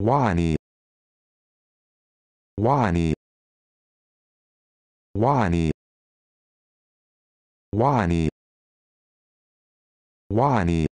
Wani Wani Wani Wani Wani